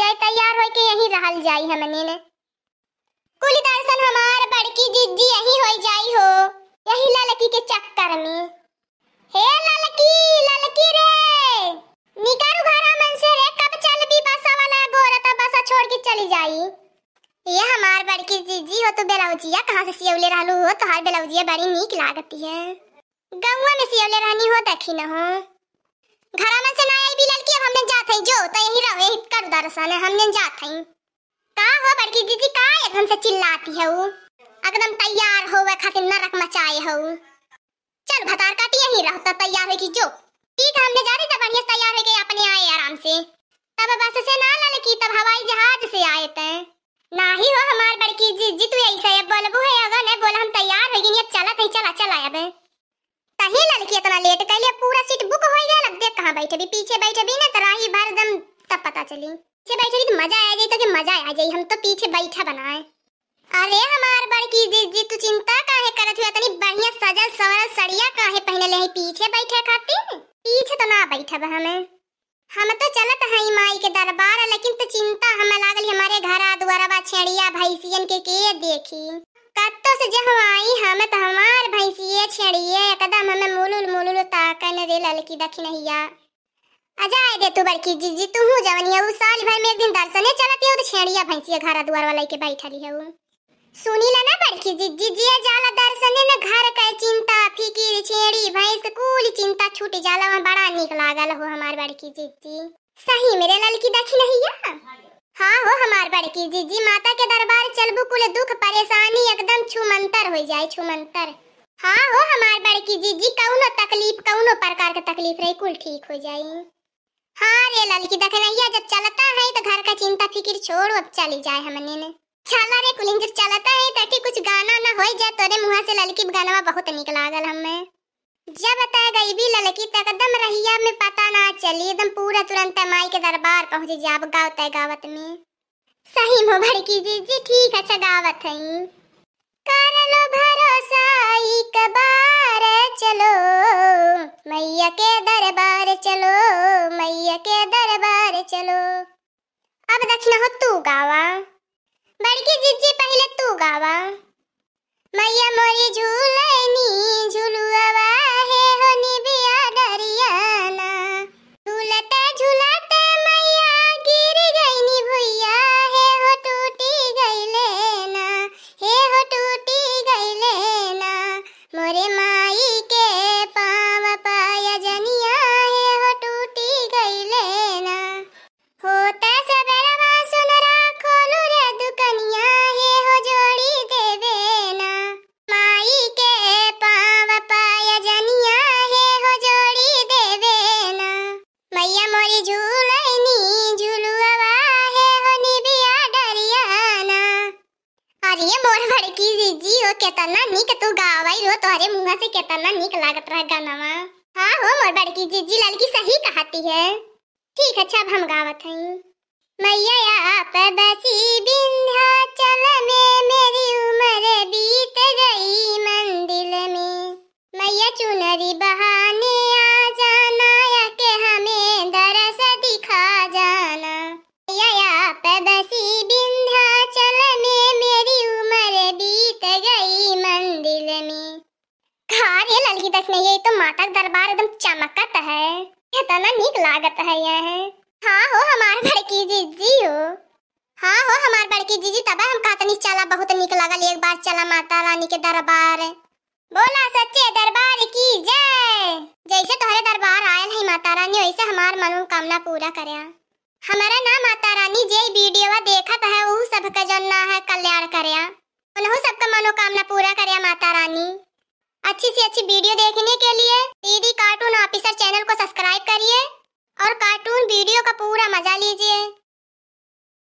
जाए तैयार हो के यहीं रहल जाई हमने ने कुल दर्शन हमार बड़की जिद्दी यहीं हो जाई हो यही ललकी के चक्कर में हे ललकी ललकी रे निकारू घर मन से रे कब चल भी बसा वाला गोरा तो बसा छोड़ के चली जाई ये हमार बड़की जीजी हो तो बेलौजिया कहाँ से सियौले रहलू हो तो हर बेलौजिया बड़ी नीक लागती है गौवा में सियौले रहनी हो देखी न हो घराना से ना आई भी लड़की अब हमने जात है जो तो यही रहो यही कर दरअसल हमने जात है का हो बड़की दीदी का एकदम से चिल्लाती है वो एकदम तैयार हो वे खातिर नरक मचाए हो चल भतार काटी यही रहो तो तैयार है कि जो ठीक है हमने जा रही तब बढ़िया तैयार है के अपने आए आराम से तब बस से ना लड़की तब हवाई जहाज से आए थे ना ही हो हमार बड़की जी जी तू ऐसा है बोलबो है अगर नहीं बोला हम तैयार है कि नहीं चला कहीं चला चला अब तही लड़की इतना लेट कर लिया पूरा सीट बुक बैठे भी पीछे बैठे भी ना तराही भर दम तब पता चली पीछे बैठे भी तो मजा आ जाए तो कि मजा आ जाए हम तो पीछे बैठा बना है अरे हमार बड़ की जी तू चिंता काहे करत हुआ तनी बढ़िया सजा सवर सड़िया काहे पहने ले पीछे बैठे खाती पीछे तो ना बैठब हमें हम तो चलत है माई के दरबार लेकिन तो चिंता हमें लागल हमारे घर आ दुआरा बा छेड़िया भैंसियन के के देखी कत्तो से जहाँ आई हम तो हमार भैंसिए छेड़िए एकदम हमें मुलुल मुलुल ताकन रे ललकी दखिनहिया अजाए दे तू बड़की जीजी तू हूँ जवनिया वो साल भर में एक दिन दर्शने चलती हो तो छेड़िया भैंसिया घर द्वार वाला के बैठली है वो सुनी ला ना बड़की जीजी जी जाला दर्शने ना घर का चिंता फिकिर छेड़ी भैंस कुल चिंता छूट जाला वहाँ बड़ा निक लागल हो हमार बड़की जीजी सही मेरे ललकी देखी नहीं है हां हो हमार बड़की जीजी माता के दरबार चलबू कुल दुख परेशानी एकदम छुमंतर हो जाए छुमंतर हाँ हो हमार बड़की जीजी कौनो तकलीफ कौनो प्रकार के तकलीफ रही कुल ठीक हो जाई हाँ रे ललकी देखना जब चलता है तो घर का चिंता फिक्र छोड़ अब चली जाए हमने ने चला रे कुलिंग जब चलता है ताकि कुछ गाना ना हो जाए तोरे मुँह से ललकी गाना बहुत निकल आगल हमें जब बताया गई भी ललकी तक तो तकदम रहिया में पता ना चली एकदम पूरा तुरंत माई के दरबार पहुंच जाब गावत है गावत में सही मो भर कीजिए जी ठीक अच्छा गावत है कर लो भरोसा एक बार चलो मैया के दरबार चलो भैया के दरबार चलो अब दक्षिणा हो तू गावा बड़की जिज्जी पहले तू गावा मैया मोरी झूलनी झूलुआ है हो भाई रो तोहरे मुंह से केतना निक लागत रहा गाना गानावा हाँ हो मोर बड़की जीजी लड़की सही कहती है ठीक अच्छा अब हम गावत हई मैया या आप लगी देखने ये तो माता का दरबार एकदम चमकत है इतना नीक लागत है यह हाँ हो हमार बड़की जीजी हो हाँ हो हमार बड़की जीजी तब हम कहतनी चला बहुत नीक लगल एक बार चला माता रानी के दरबार बोला सच्चे दरबार की जय जैसे तोहरे दरबार आयल है माता रानी वैसे हमार मनोकामना पूरा करे हमारा ना माता रानी जे वीडियो देखत है ऊ सबका जन्ना है कल्याण करया उन्हों सबका मनोकामना पूरा करे माता रानी अच्छी से अच्छी वीडियो देखने के लिए दीदी कार्टून ऑफिसर चैनल को सब्सक्राइब करिए और कार्टून वीडियो का पूरा मजा लीजिए